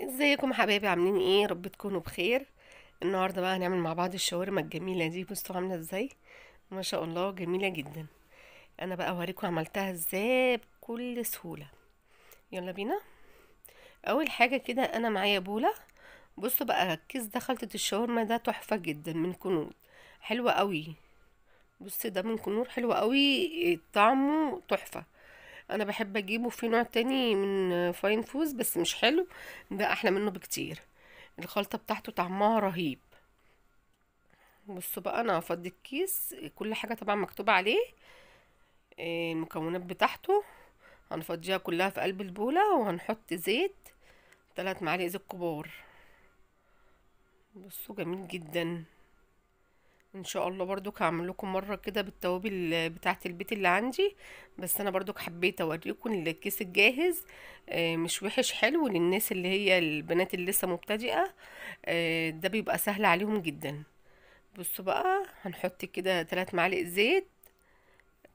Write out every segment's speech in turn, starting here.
ازيكم حبايبي عاملين ايه رب تكونوا بخير النهارده بقى هنعمل مع بعض الشاورما الجميله دي بصوا عامله ازاي ما شاء الله جميله جدا انا بقى هوريكم عملتها ازاي بكل سهوله يلا بينا اول حاجه كده انا معايا بوله بصوا بقى الكيس ده خلطه الشاورما ده تحفه جدا من كنور حلوه قوي بصي ده من كنور حلوه قوي طعمه تحفه انا بحب اجيبه في نوع تاني من فاين فوز بس مش حلو ده احلى منه بكتير الخلطة بتاعته طعمها رهيب بصوا بقى انا هفضي الكيس كل حاجة طبعا مكتوبة عليه آه، المكونات بتاعته هنفضيها كلها في قلب البولة وهنحط زيت ثلاث معالق زيت كبار بصوا جميل جدا ان شاء الله برضك هعمل لكم مره كده بالتوابل بتاعه البيت اللي عندي بس انا برضك حبيت اوريكم الكيس الجاهز آه، مش وحش حلو للناس اللي هي البنات اللي لسه مبتدئه آه، ده بيبقى سهل عليهم جدا بصوا بقى هنحط كده ثلاث معالق زيت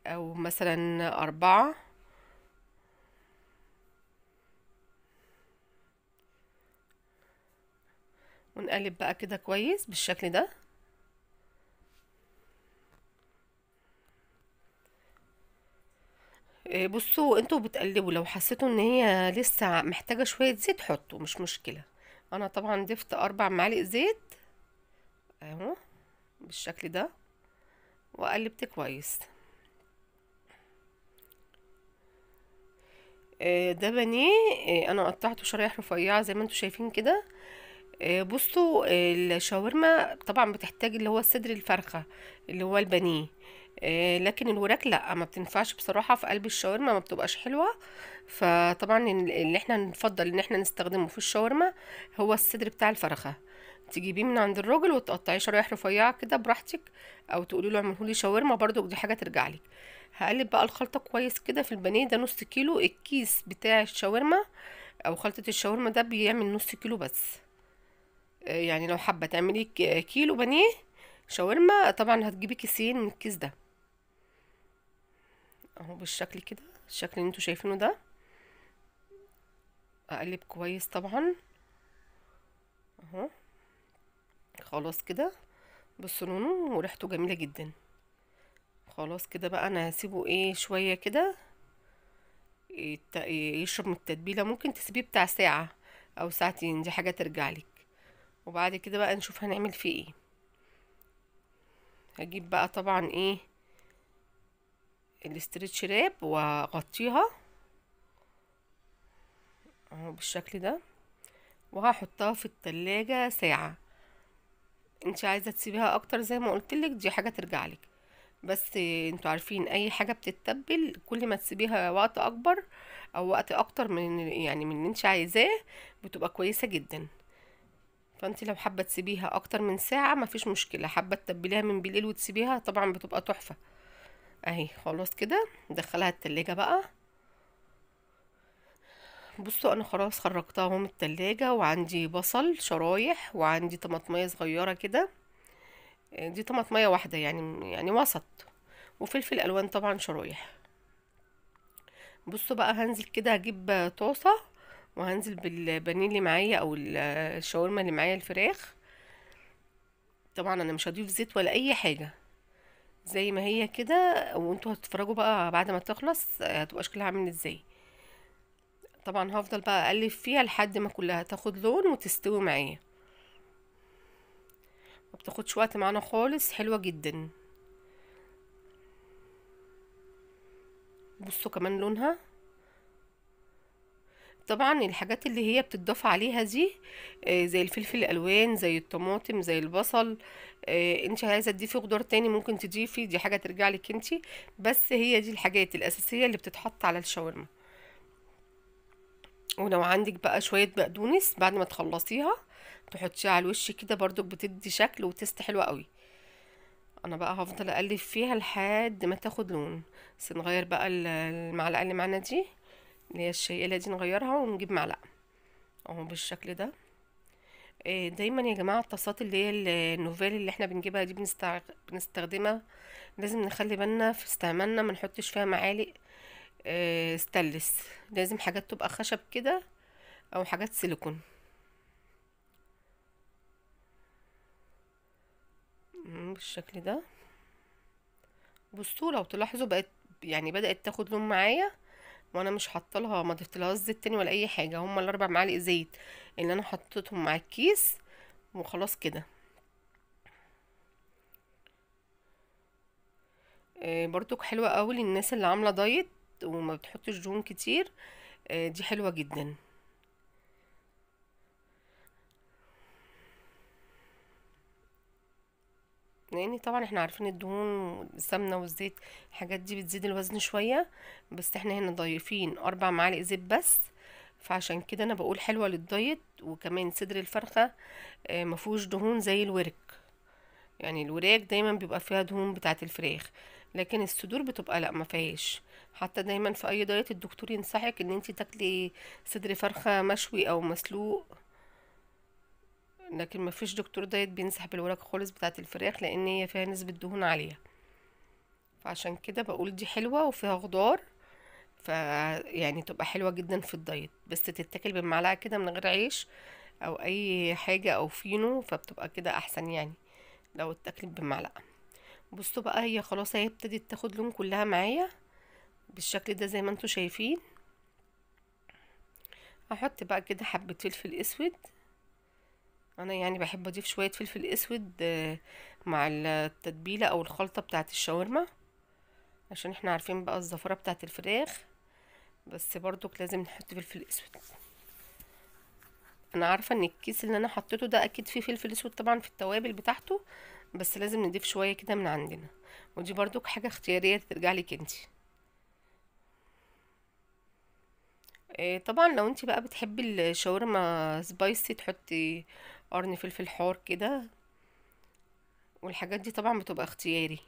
او مثلا اربعة ونقلب بقى كده كويس بالشكل ده آه، بصوا انتوا بتقلبوا لو حسيتوا ان هي لسه محتاجه شويه زيت حطوا مش مشكله انا طبعا ضفت اربع معالق زيت اهو بالشكل ده وقلبت كويس آه، ده بانيه آه، انا قطعته شرايح رفيعه زي ما انتوا شايفين كده بصوا الشاورما طبعا بتحتاج اللي هو صدر الفرخه اللي هو البانيه آه، لكن الوراك لا ما بتنفعش بصراحه في قلب الشاورما ما بتبقاش حلوه فطبعا اللي احنا نفضل ان احنا نستخدمه في الشاورما هو الصدر بتاع الفرخه تجيبيه من عند الراجل وتقطعيه شرايح رفيعه كده براحتك او تقولي له اعمله لي شاورما برده دي حاجه ترجع لك هقلب بقى الخلطه كويس كده في البانيه ده نص كيلو الكيس بتاع الشاورما او خلطه الشاورما ده بيعمل نص كيلو بس آه، يعني لو حابه تعملي كيلو بانيه شاورما طبعا هتجيبي كيسين من الكيس ده اهو بالشكل كده الشكل اللي انتوا شايفينه ده اقلب كويس طبعا اهو خلاص كده بصوا لونه وريحته جميله جدا خلاص كده بقى انا هسيبه ايه شويه كده يشرب من التتبيله ممكن تسيبيه بتاع ساعه او ساعتين دي حاجه ترجع لك وبعد كده بقى نشوف هنعمل فيه ايه هجيب بقى طبعا ايه الاسترتش راب واغطيها اهو بالشكل ده وهحطها في التلاجة ساعة انت عايزة تسيبيها اكتر زي ما قلتلك دي حاجة ترجعلك بس انتوا عارفين اي حاجة بتتبل كل ما تسيبيها وقت اكبر او وقت اكتر من يعني من انت عايزاه بتبقى كويسة جدا فانت لو حابة تسيبيها اكتر من ساعة مفيش مشكلة حابة تتبليها من بالليل وتسيبيها طبعا بتبقى تحفة اهي خلاص كده ندخلها التلاجة بقى بصوا انا خلاص خرجتها من التلاجة وعندي بصل شرايح وعندي طماطمية صغيرة كده آه، دي طماطمية واحدة يعني يعني وسط وفلفل الوان طبعا شرايح بصوا بقى هنزل كده هجيب طاسة وهنزل بالبانيه اللي معايا او الشاورما اللي معايا الفراخ طبعا انا مش هضيف زيت ولا اي حاجة زي ما هي كده وانتوا هتتفرجوا بقى بعد ما تخلص هتبقى شكلها عامل ازاي طبعا هفضل بقى اقلب فيها لحد ما كلها تاخد لون وتستوي معايا ما بتاخدش وقت معانا خالص حلوه جدا بصوا كمان لونها طبعا الحاجات اللي هي بتضاف عليها دي آه، زي الفلفل الالوان زي الطماطم زي البصل آه، انت عايزه تضيفي خضار تاني ممكن تضيفي دي حاجه ترجع لك انت بس هي دي الحاجات الاساسيه اللي بتتحط على الشاورما ولو عندك بقى شويه بقدونس بعد ما تخلصيها تحطيها على الوش كده برضو بتدي شكل وتست حلوه قوي انا بقى هفضل اقلب فيها لحد ما تاخد لون بس نغير بقى المعلقه اللي معانا دي اللي هي الشيئلة دي نغيرها ونجيب معلقة اهو بالشكل ده آه، دايما يا جماعة الطاسات اللي هي النوفيل اللي احنا بنجيبها دي بنستخدمها لازم نخلي بالنا في استعمالنا ما نحطش فيها معالق استانلس آه، لازم حاجات تبقى خشب كده او حاجات سيليكون بالشكل ده بصوا لو تلاحظوا بقت يعني بدأت تاخد لون معايا وانا مش لها ما ضفتلهاش زيت تاني ولا اي حاجه هما الاربع معالق زيت اللي انا حطيتهم مع الكيس وخلاص كده آه، برضو حلوه قوي للناس اللي عامله دايت وما بتحطش دهون كتير آه، دي حلوه جدا لان طبعا احنا عارفين الدهون والسمنه والزيت الحاجات دي بتزيد الوزن شويه بس احنا هنا ضايفين اربع معالق زيت بس فعشان كده انا بقول حلوه للدايت وكمان صدر الفرخه آه، ما دهون زي الورك يعني الوراك دايما بيبقى فيها دهون بتاعه الفراخ لكن الصدور بتبقى لا ما فيهاش حتى دايما في اي دايت الدكتور ينصحك ان انت تاكلي صدر فرخه مشوي او مسلوق لكن ما فيش دكتور دايت بينسحب الورق خالص بتاعه الفراخ لان هي فيها نسبه دهون عاليه فعشان كده بقول دي حلوه وفيها خضار يعني تبقى حلوه جدا في الدايت بس تتاكل بالمعلقه كده من غير عيش او اي حاجه او فينو فبتبقى كده احسن يعني لو اتاكلت بالمعلقه بصوا بقى هي خلاص هي ابتدت تاخد لون كلها معايا بالشكل ده زي ما انتوا شايفين هحط بقى كده حبه فلفل اسود انا يعني بحب اضيف شويه فلفل اسود آه، مع التتبيله او الخلطه بتاعه الشاورما عشان احنا عارفين بقى الزفره بتاعه الفراخ بس برضك لازم نحط فلفل اسود انا عارفه ان الكيس اللي انا حطيته ده اكيد فيه فلفل اسود طبعا في التوابل بتاعته بس لازم نضيف شويه كده من عندنا ودي برضك حاجه اختياريه ترجع لك انتي آه، طبعا لو انت بقى بتحبي الشاورما سبايسي تحطي قرن فلفل حار كده والحاجات دي طبعا بتبقى اختياري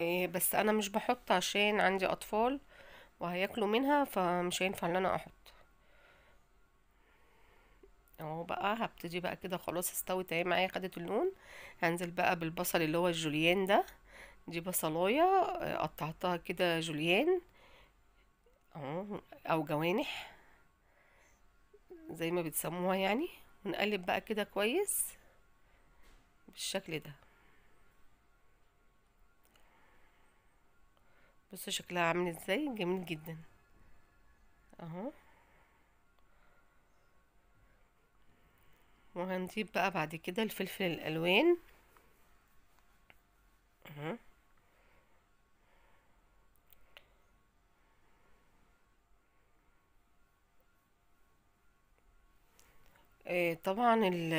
إيه بس انا مش بحط عشان عندي اطفال وهياكلوا منها فمش هينفع ان انا احط اهو بقى هبتدي بقى كده خلاص استوت اهي معايا خدت اللون هنزل بقى بالبصل اللي هو الجوليان ده دي بصلايه قطعتها كده جوليان اهو او جوانح زي ما بتسموها يعني ونقلب بقى كده كويس بالشكل ده بصوا شكلها عامل ازاي جميل جدا اهو وهنضيف بقى بعد كده الفلفل الالوان اهو آه، طبعا ال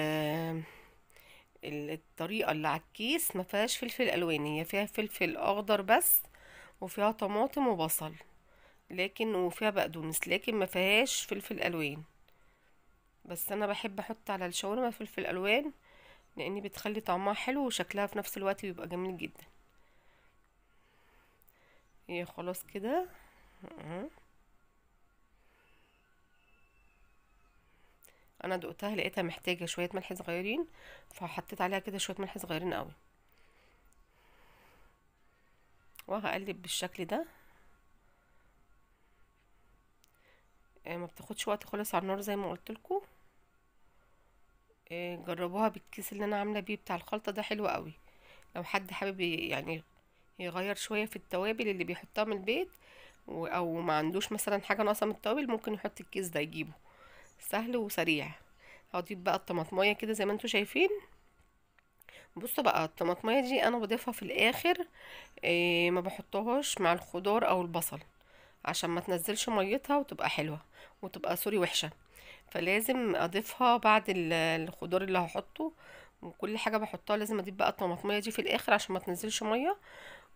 الطريقة اللي على الكيس ما فيهاش فلفل ألوان هي فيها فلفل أخضر بس وفيها طماطم وبصل لكن وفيها بقدونس لكن ما فيهاش فلفل ألوان بس أنا بحب أحط على الشاورما فلفل ألوان لأن بتخلي طعمها حلو وشكلها في نفس الوقت بيبقى جميل جدا هي إيه، خلاص كده أه. انا دقتها لقيتها محتاجه شويه ملح صغيرين فحطيت عليها كده شويه ملح صغيرين قوي وهقلب بالشكل ده آه، ما بتاخدش وقت خالص على النار زي ما قلت لكم آه، جربوها بالكيس اللي انا عامله بيه بتاع الخلطه ده حلو قوي لو حد حابب يعني يغير شويه في التوابل اللي بيحطها من البيت او ما عندوش مثلا حاجه ناقصه من التوابل ممكن يحط الكيس ده يجيبه سهل وسريع هضيف بقى الطماطميه كده زي ما انتم شايفين بصوا بقى الطماطميه دي انا بضيفها في الاخر إيه ما بحطهاش مع الخضار او البصل عشان ما تنزلش ميتها وتبقى حلوه وتبقى سوري وحشه فلازم اضيفها بعد الخضار اللي هحطه وكل حاجه بحطها لازم اضيف بقى الطماطميه دي في الاخر عشان ما تنزلش ميه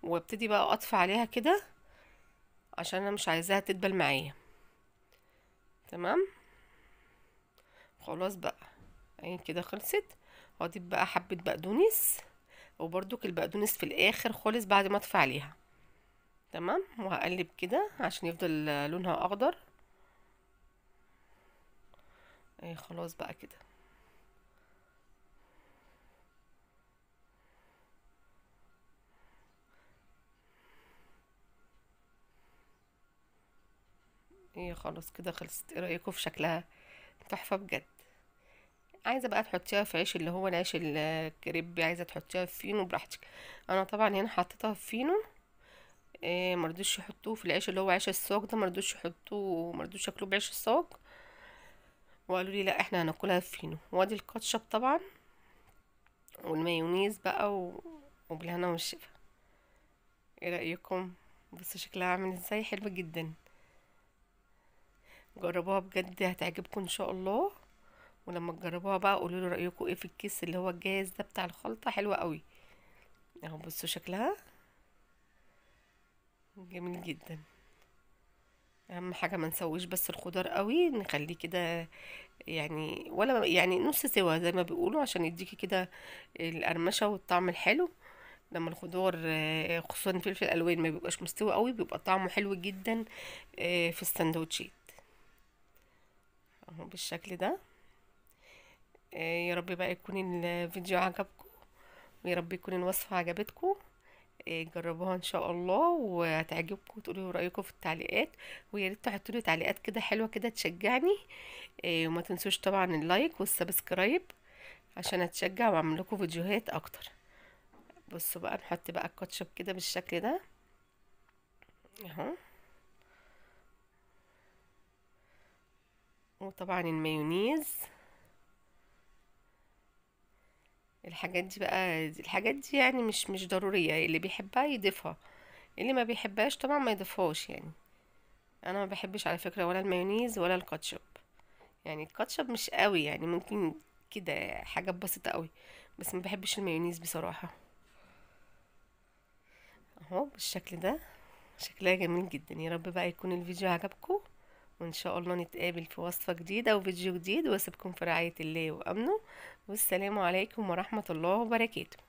وابتدي بقى اطفي عليها كده عشان انا مش عايزاها تدبل معايا تمام خلاص بقى عين كده خلصت هضيف بقى حبة بقدونس وبردك البقدونس في الاخر خالص بعد ما اطفي عليها تمام وهقلب كده عشان يفضل لونها اخضر ايه خلاص بقى كده ايه خلاص كده خلصت ايه رايكم في شكلها تحفه بجد عايزه بقى تحطيها في عيش اللي هو العيش الكريب عايزه تحطيها في فينو براحتك انا طبعا هنا حطيتها في فينو إيه مرضوش يحطوه في العيش اللي هو عيش الصاج ده مرضوش يحطوه مرضوش ياكلوه بعيش الصاج وقالوا لي لا احنا هناكلها في فينو وادي الكاتشب طبعا والمايونيز بقى و... وبالهنا والشفا ايه رايكم بصوا شكلها عامل ازاي حلو جدا جربوها بجد هتعجبكم ان شاء الله ولما تجربوها بقى قولوا لي رايكم ايه في الكيس اللي هو الجاهز ده بتاع الخلطه حلوه قوي اهو بصوا شكلها جميل جدا اهم حاجه ما نسويش بس الخضار قوي نخليه كده يعني ولا يعني نص سوا زي ما بيقولوا عشان يديكي كده القرمشه والطعم الحلو لما الخضار آه، خصوصا فلفل الالوان ما بيبقاش مستوي قوي بيبقى طعمه حلو جدا آه، في السندوتشات اهو بالشكل ده يا رب بقى يكون الفيديو عجبكم ويا رب يكون الوصفة عجبتكم آه، جربوها ان شاء الله وهتعجبكم وتقولوا رايكم في التعليقات ويا ريت تحطوا لي تعليقات كده حلوه كده تشجعني آه، وما تنسوش طبعا اللايك والسبسكرايب عشان اتشجع واعمل لكم فيديوهات اكتر بصوا بقى نحط بقى الكاتشب كده بالشكل ده اهو وطبعا المايونيز الحاجات دي بقى الحاجات دي يعني مش مش ضرورية اللي بيحبها يضيفها اللي ما بيحبهاش طبعا ما يضيفهاش يعني انا ما بحبش على فكرة ولا المايونيز ولا الكاتشب يعني الكاتشب مش قوي يعني ممكن كده حاجات بسيطة قوي بس ما بحبش المايونيز بصراحة اهو بالشكل ده شكلها جميل جدا يا رب بقى يكون الفيديو عجبكم وإن شاء الله نتقابل في وصفة جديدة وفيديو جديد وأسيبكم في رعاية الله وأمنه والسلام عليكم ورحمة الله وبركاته